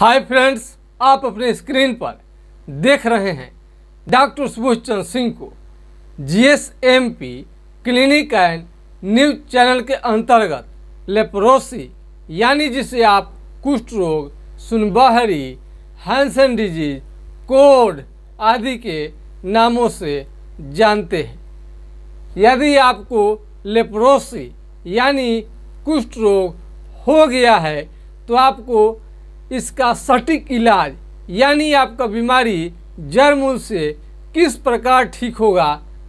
hi friends आप अपने screen पर देख रहे हैं डॉक्टर सुभाष चंद्र सिंह को GSMP clinic and news channel के अंतर्गत लेप्रोसी यानी जिसे आप कुष्ठ रोग सुनबहरी हैंसन डिजीज कोड आदि के नामों से जानते हैं यदि आपको लेप्रोसी यानी कुष्ठ रोग हो गया है तो आपको इसका सटीक इलाज यानी आपका बीमारी जर्मूल से किस प्रकार ठीक होगा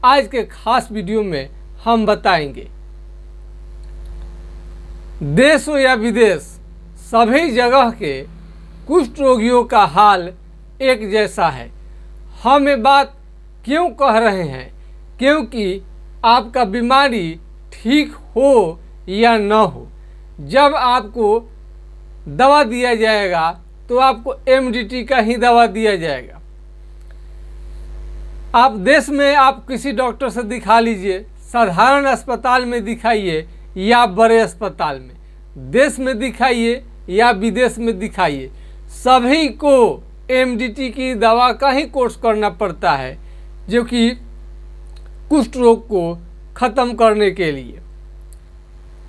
आज के खास वीडियो में हम बताएंगे देश हो या विदेश सभी जगह के कुष्ठ रोगियों का हाल एक जैसा है हम ये बात क्यों कह रहे हैं क्योंकि आपका बीमारी ठीक हो या न हो जब आपको दवा दिया जाएगा तो आपको एम का ही दवा दिया जाएगा आप देश में आप किसी डॉक्टर से दिखा लीजिए साधारण अस्पताल में दिखाइए या बड़े अस्पताल में देश में दिखाइए या विदेश में दिखाइए सभी को एम की दवा का ही कोर्स करना पड़ता है जो कि कुष्ठ रोग को ख़त्म करने के लिए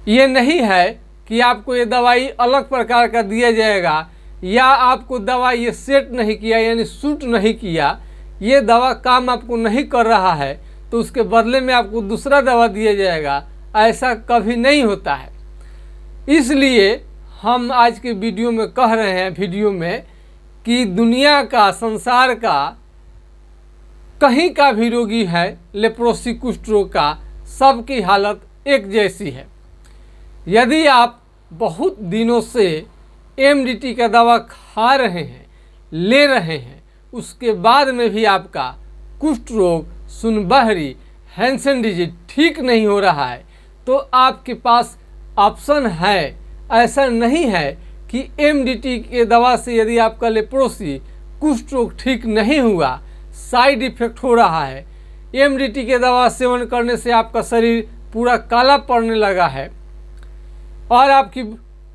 ये नहीं है कि आपको ये दवाई अलग प्रकार का दिया जाएगा या आपको दवा ये सेट नहीं किया यानी सूट नहीं किया ये दवा काम आपको नहीं कर रहा है तो उसके बदले में आपको दूसरा दवा दिया जाएगा ऐसा कभी नहीं होता है इसलिए हम आज के वीडियो में कह रहे हैं वीडियो में कि दुनिया का संसार का कहीं का भी रोगी है लेप्रोसी कुष्ठ रोग का सबकी हालत एक जैसी है यदि आप बहुत दिनों से एम का दवा खा रहे हैं ले रहे हैं उसके बाद में भी आपका कुष्ठ रोग सुनबहरी हैंसन डिजीज ठीक नहीं हो रहा है तो आपके पास ऑप्शन है ऐसा नहीं है कि एम के दवा से यदि आपका लेप्रोसी कुष्ठ रोग ठीक नहीं हुआ साइड इफेक्ट हो रहा है एम के दवा सेवन करने से आपका शरीर पूरा काला पड़ने लगा है और आपकी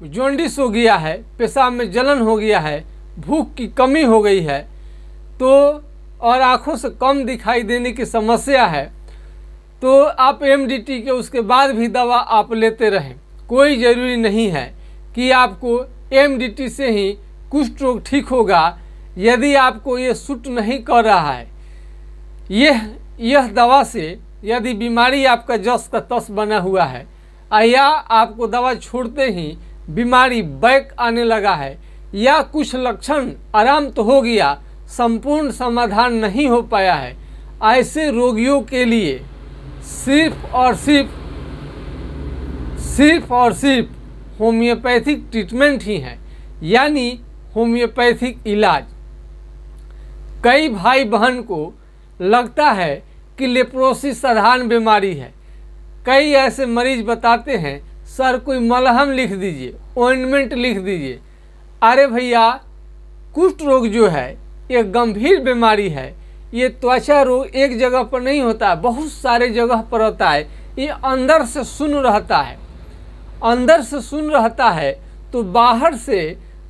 जॉन्डिस हो गया है पेशाब में जलन हो गया है भूख की कमी हो गई है तो और आँखों से कम दिखाई देने की समस्या है तो आप एम के उसके बाद भी दवा आप लेते रहें कोई ज़रूरी नहीं है कि आपको एम से ही कुष्ठ रोग ठीक होगा यदि आपको ये सूट नहीं कर रहा है यह यह दवा से यदि बीमारी आपका जस का तस बना हुआ है या आपको दवा छोड़ते ही बीमारी बैक आने लगा है या कुछ लक्षण आराम तो हो गया संपूर्ण समाधान नहीं हो पाया है ऐसे रोगियों के लिए सिर्फ और सिर्फ सिर्फ और सिर्फ होम्योपैथिक ट्रीटमेंट ही है यानी होम्योपैथिक इलाज कई भाई बहन को लगता है कि लेप्रोसिस साधारण बीमारी है कई ऐसे मरीज बताते हैं सर कोई मलहम लिख दीजिए ओइनमेंट लिख दीजिए अरे भैया कुष्ठ रोग जो है ये गंभीर बीमारी है ये त्वचा रोग एक जगह पर नहीं होता है बहुत सारे जगह पर होता है ये अंदर से सुन रहता है अंदर से सुन रहता है तो बाहर से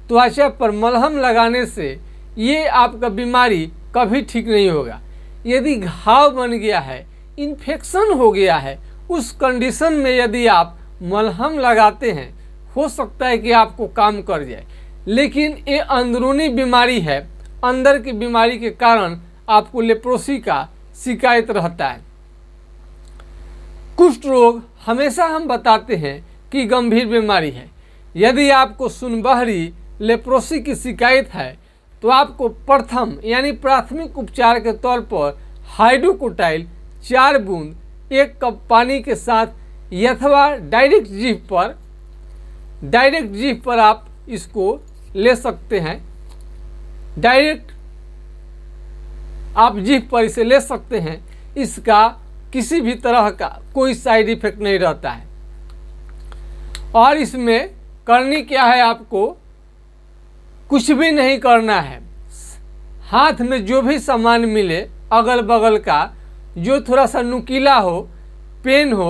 त्वचा पर मलहम लगाने से ये आपका बीमारी कभी ठीक नहीं होगा यदि घाव बन गया है इन्फेक्शन हो गया है उस कंडीशन में यदि आप मलहम लगाते हैं हो सकता है कि आपको काम कर जाए लेकिन ये अंदरूनी बीमारी है अंदर की बीमारी के कारण आपको लेप्रोसी का शिकायत रहता है कुष्ठ रोग हमेशा हम बताते हैं कि गंभीर बीमारी है यदि आपको सुनबहरी लेप्रोसी की शिकायत है तो आपको प्रथम यानी प्राथमिक उपचार के तौर पर हाइड्रोकोटाइल चार बूंद एक कप पानी के साथ यथवा डायरेक्ट जीप पर डायरेक्ट जीप पर आप इसको ले सकते हैं डायरेक्ट आप जीप पर इसे ले सकते हैं इसका किसी भी तरह का कोई साइड इफेक्ट नहीं रहता है और इसमें करनी क्या है आपको कुछ भी नहीं करना है हाथ में जो भी सामान मिले अगल बगल का जो थोड़ा सा नुकीला हो पेन हो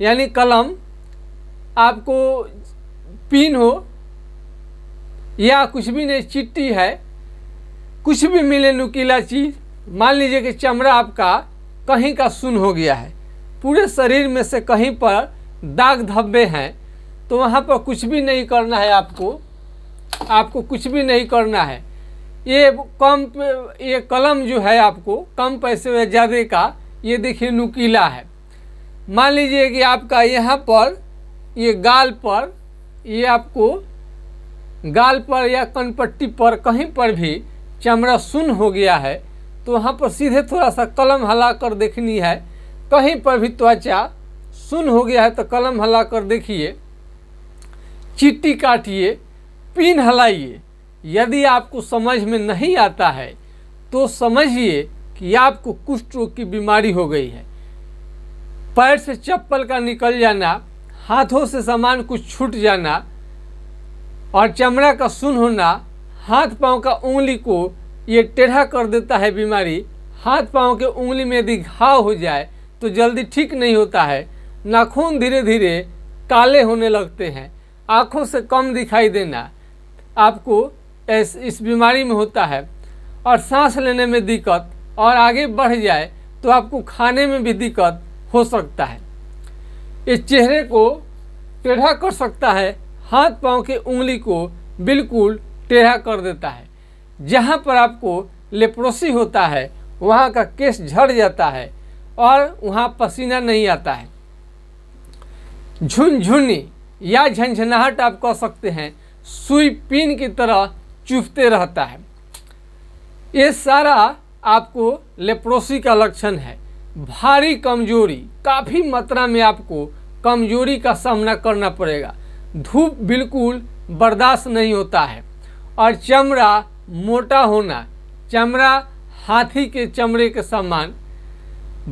यानी कलम आपको पिन हो या कुछ भी नहीं चिट्टी है कुछ भी मिले नुकीला चीज़ मान लीजिए कि चमड़ा आपका कहीं का सुन हो गया है पूरे शरीर में से कहीं पर दाग धब्बे हैं तो वहाँ पर कुछ भी नहीं करना है आपको आपको कुछ भी नहीं करना है ये कम ये कलम जो है आपको कम पैसे में ज़्यादा का ये देखिए नुकीला है मान लीजिए कि आपका यहाँ पर ये गाल पर ये आपको गाल पर या कनपट्टी पर कहीं पर भी चमड़ा सुन हो गया है तो वहाँ पर सीधे थोड़ा सा कलम हला कर देखनी है कहीं पर भी त्वचा सुन हो गया है तो कलम हला कर देखिए चिट्टी काटिए पिन हलाइए यदि आपको समझ में नहीं आता है तो समझिए कि आपको कुष्ठ रोग की बीमारी हो गई है पैर से चप्पल का निकल जाना हाथों से सामान कुछ छूट जाना और चमड़ा का सुन होना हाथ पांव का उंगली को ये टेढ़ा कर देता है बीमारी हाथ पांव के उंगली में यदि घाव हो जाए तो जल्दी ठीक नहीं होता है नाखून धीरे धीरे काले होने लगते हैं आँखों से कम दिखाई देना आपको इस, इस बीमारी में होता है और सांस लेने में दिक्कत और आगे बढ़ जाए तो आपको खाने में भी दिक्कत हो सकता है इस चेहरे को टेढ़ा कर सकता है हाथ पांव की उंगली को बिल्कुल टेढ़ा कर देता है जहाँ पर आपको लेप्रोसी होता है वहाँ का केस झड़ जाता है और वहाँ पसीना नहीं आता है झुनझुनी या झंझनाहट आप कह सकते हैं सुई पिन की तरह चुभते रहता है ये सारा आपको लेप्रोसी का लक्षण है भारी कमजोरी काफ़ी मात्रा में आपको कमजोरी का सामना करना पड़ेगा धूप बिल्कुल बर्दाश्त नहीं होता है और चमड़ा मोटा होना चमड़ा हाथी के चमड़े के समान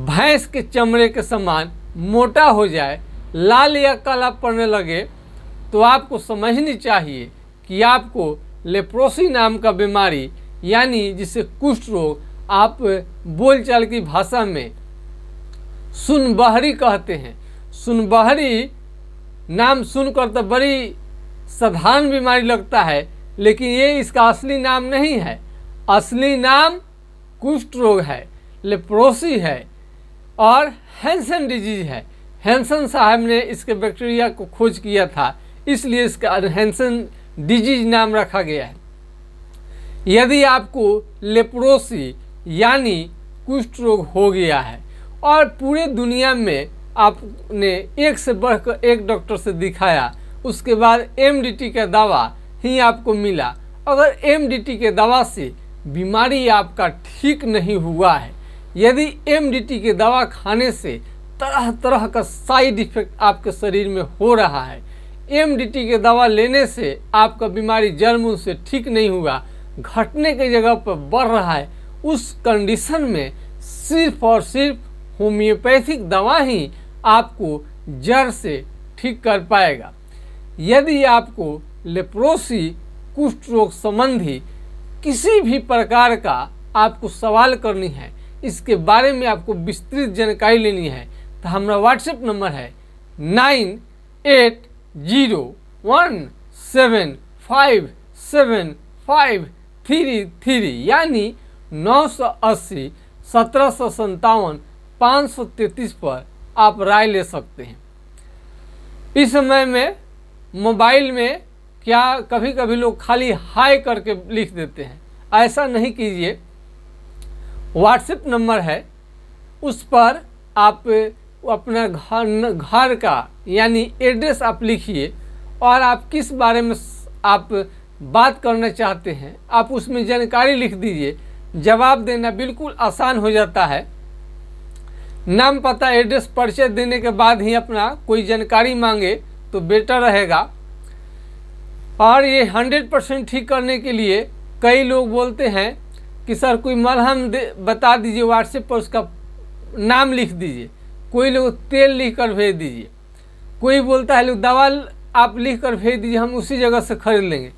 भैंस के चमड़े के समान मोटा हो जाए लाल या काला पड़ने लगे तो आपको समझनी चाहिए कि आपको लेप्रोसी नाम का बीमारी यानी जिसे कुष्ठ रोग आप बोलचाल की भाषा में सुनबहरी कहते हैं सुनबहरी नाम सुनकर तो बड़ी साधारण बीमारी लगता है लेकिन ये इसका असली नाम नहीं है असली नाम कुष्ठ रोग है लेप्रोसी है और हैंसन डिजीज है हैंसन साहब ने इसके बैक्टीरिया को खोज किया था इसलिए इसका हैंसन डिजीज नाम रखा गया है यदि आपको लेप्रोसी यानी कुष्ठ रोग हो गया है और पूरे दुनिया में आपने एक से बढ़कर एक डॉक्टर से दिखाया उसके बाद एमडीटी का दवा ही आपको मिला अगर एमडीटी के दवा से बीमारी आपका ठीक नहीं हुआ है यदि एमडीटी के दवा खाने से तरह तरह का साइड इफ़ेक्ट आपके शरीर में हो रहा है एम की दवा लेने से आपका बीमारी जन्म से ठीक नहीं हुआ घटने की जगह पर बढ़ रहा है उस कंडीशन में सिर्फ और सिर्फ होम्योपैथिक दवा ही आपको जड़ से ठीक कर पाएगा यदि आपको लेप्रोसी कुष्ठ रोग संबंधी किसी भी प्रकार का आपको सवाल करनी है इसके बारे में आपको विस्तृत जानकारी लेनी है तो हमारा व्हाट्सएप नंबर है nine eight zero one seven five seven five three three यानी नौ सौ अस्सी सत्रह सौ सत्तावन पाँच सौ तैंतीस पर आप राय ले सकते हैं इस समय में मोबाइल में क्या कभी कभी लोग खाली हाई करके लिख देते हैं ऐसा नहीं कीजिए व्हाट्सएप नंबर है उस पर आप अपना घर घर का यानी एड्रेस आप लिखिए और आप किस बारे में आप बात करना चाहते हैं आप उसमें जानकारी लिख दीजिए जवाब देना बिल्कुल आसान हो जाता है नाम पता एड्रेस परिचय देने के बाद ही अपना कोई जानकारी मांगे तो बेटर रहेगा और ये हंड्रेड परसेंट ठीक करने के लिए कई लोग बोलते हैं कि सर कोई मरहम बता दीजिए व्हाट्सएप पर उसका नाम लिख दीजिए कोई लोग तेल लिख कर भेज दीजिए कोई बोलता है लोग दवा आप लिख कर भेज दीजिए हम उसी जगह से खरीद लेंगे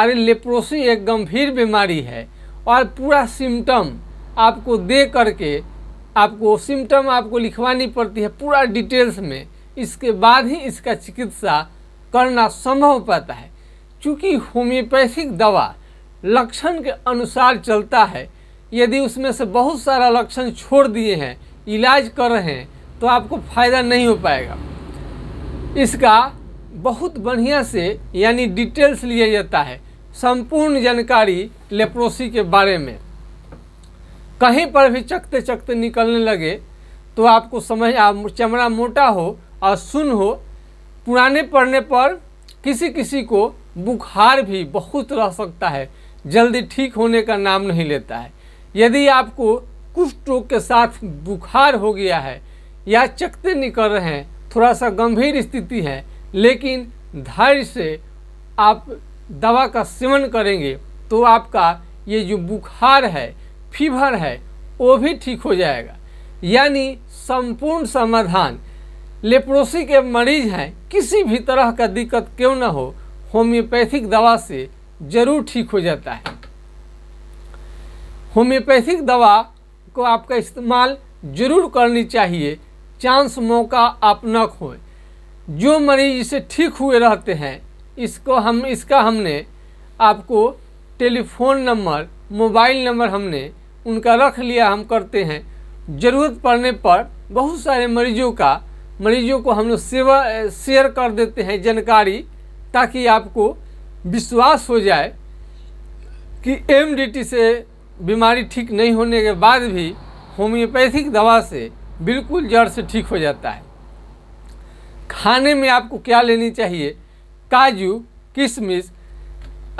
अरे लेप्रोसी एक गंभीर बीमारी है और पूरा सिम्टम आपको दे करके आपको सिम्टम आपको लिखवानी पड़ती है पूरा डिटेल्स में इसके बाद ही इसका चिकित्सा करना संभव पाता है चूँकि होम्योपैथिक दवा लक्षण के अनुसार चलता है यदि उसमें से बहुत सारा लक्षण छोड़ दिए हैं इलाज कर रहे हैं तो आपको फ़ायदा नहीं हो पाएगा इसका बहुत बढ़िया से यानी डिटेल्स लिया जाता है संपूर्ण जानकारी लेप्रोसी के बारे में कहीं पर भी चकते चकते निकलने लगे तो आपको समझ आप चमड़ा मोटा हो और सुन हो पुराने पड़ने पर किसी किसी को बुखार भी बहुत रह सकता है जल्दी ठीक होने का नाम नहीं लेता है यदि आपको कुछ रोग के साथ बुखार हो गया है या चकते निकल रहे हैं थोड़ा सा गंभीर स्थिति है लेकिन धैर्य से आप दवा का सेवन करेंगे तो आपका ये जो बुखार है फीवर है वो भी ठीक हो जाएगा यानी संपूर्ण समाधान लेप्रोसी के मरीज हैं किसी भी तरह का दिक्कत क्यों ना हो होम्योपैथिक दवा से ज़रूर ठीक हो जाता है होम्योपैथिक दवा को आपका इस्तेमाल ज़रूर करनी चाहिए चांस मौका आप न खोएं जो मरीज इसे ठीक हुए रहते हैं इसको हम इसका हमने आपको टेलीफोन नंबर मोबाइल नंबर हमने उनका रख लिया हम करते हैं ज़रूरत पड़ने पर बहुत सारे मरीजों का मरीजों को हम लोग सेवा शेयर कर देते हैं जानकारी ताकि आपको विश्वास हो जाए कि एमडीटी से बीमारी ठीक नहीं होने के बाद भी होम्योपैथिक दवा से बिल्कुल जड़ से ठीक हो जाता है खाने में आपको क्या लेनी चाहिए काजू किशमिश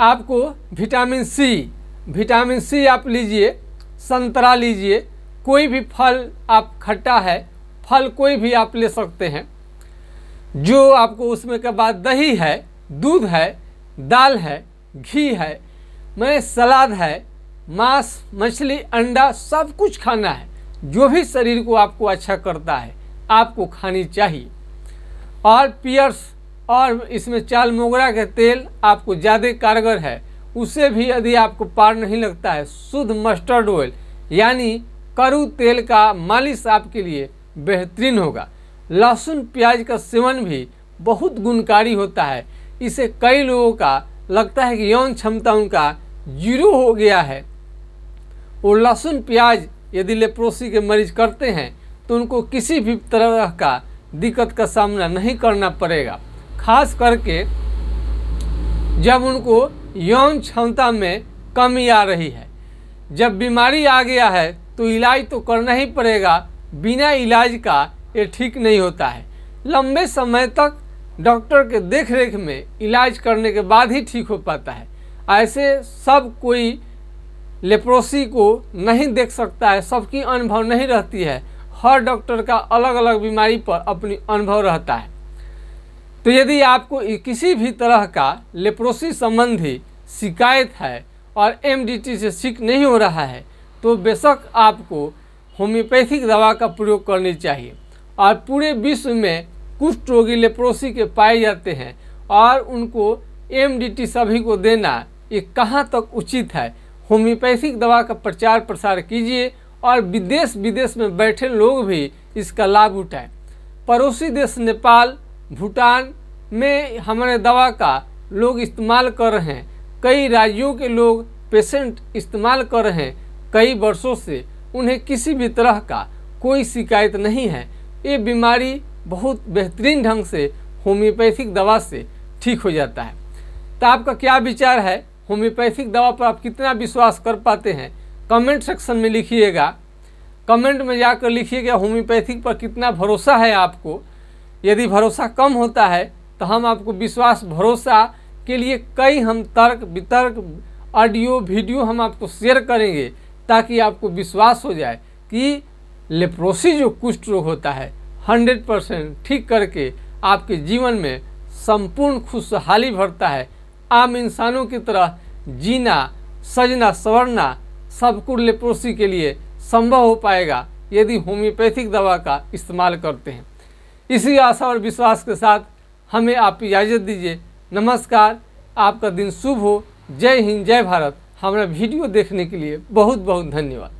आपको विटामिन सी विटामिन सी आप लीजिए संतरा लीजिए कोई भी फल आप खट्टा है फल कोई भी आप ले सकते हैं जो आपको उसमें के बाद दही है दूध है दाल है घी है मैं सलाद है मांस मछली अंडा सब कुछ खाना है जो भी शरीर को आपको अच्छा करता है आपको खानी चाहिए और पियर्स और इसमें चाल मोगरा का तेल आपको ज़्यादा कारगर है उसे भी यदि आपको पार नहीं लगता है शुद्ध मस्टर्ड ऑयल यानी करू तेल का मालिश आपके लिए बेहतरीन होगा लहसुन प्याज का सेवन भी बहुत गुणकारी होता है इसे कई लोगों का लगता है कि यौन क्षमता उनका जीरो हो गया है और लहसुन प्याज यदि लेप्रोसी के मरीज करते हैं तो उनको किसी भी तरह का दिक्कत का सामना नहीं करना पड़ेगा खास करके जब उनको यौन क्षमता में कमी आ रही है जब बीमारी आ गया है तो इलाज तो करना ही पड़ेगा बिना इलाज का ये ठीक नहीं होता है लंबे समय तक डॉक्टर के देखरेख में इलाज करने के बाद ही ठीक हो पाता है ऐसे सब कोई लेप्रोसी को नहीं देख सकता है सबकी अनुभव नहीं रहती है हर डॉक्टर का अलग अलग बीमारी पर अपनी अनुभव रहता है तो यदि आपको किसी भी तरह का लेप्रोसी संबंधी शिकायत है और एमडीटी से ठीक नहीं हो रहा है तो बेशक आपको होम्योपैथिक दवा का प्रयोग करनी चाहिए और पूरे विश्व में कुछ रोगी लेप्रोसी के पाए जाते हैं और उनको एमडीटी सभी को देना ये कहाँ तक उचित है होम्योपैथिक दवा का प्रचार प्रसार कीजिए और विदेश विदेश में बैठे लोग भी इसका लाभ उठाएं पड़ोसी देश नेपाल भूटान में हमारे दवा का लोग इस्तेमाल कर रहे हैं कई राज्यों के लोग पेशेंट इस्तेमाल कर रहे हैं कई वर्षों से उन्हें किसी भी तरह का कोई शिकायत नहीं है ये बीमारी बहुत बेहतरीन ढंग से होम्योपैथिक दवा से ठीक हो जाता है तो आपका क्या विचार है होम्योपैथिक दवा पर आप कितना विश्वास कर पाते हैं कमेंट सेक्शन में लिखिएगा कमेंट में जाकर लिखिएगा होम्योपैथिक पर कितना भरोसा है आपको यदि भरोसा कम होता है तो हम आपको विश्वास भरोसा के लिए कई हम तर्क वितर्क ऑडियो वीडियो हम आपको शेयर करेंगे ताकि आपको विश्वास हो जाए कि लेप्रोसी जो कुष्ठ रोग होता है हंड्रेड परसेंट ठीक करके आपके जीवन में संपूर्ण खुशहाली भरता है आम इंसानों की तरह जीना सजना सब सबकुर लेप्रोसी के लिए संभव हो पाएगा यदि होम्योपैथिक दवा का इस्तेमाल करते हैं इसी आशा और विश्वास के साथ हमें आप इजाज़त दीजिए नमस्कार आपका दिन शुभ हो जय हिंद जय भारत हमारा वीडियो देखने के लिए बहुत बहुत धन्यवाद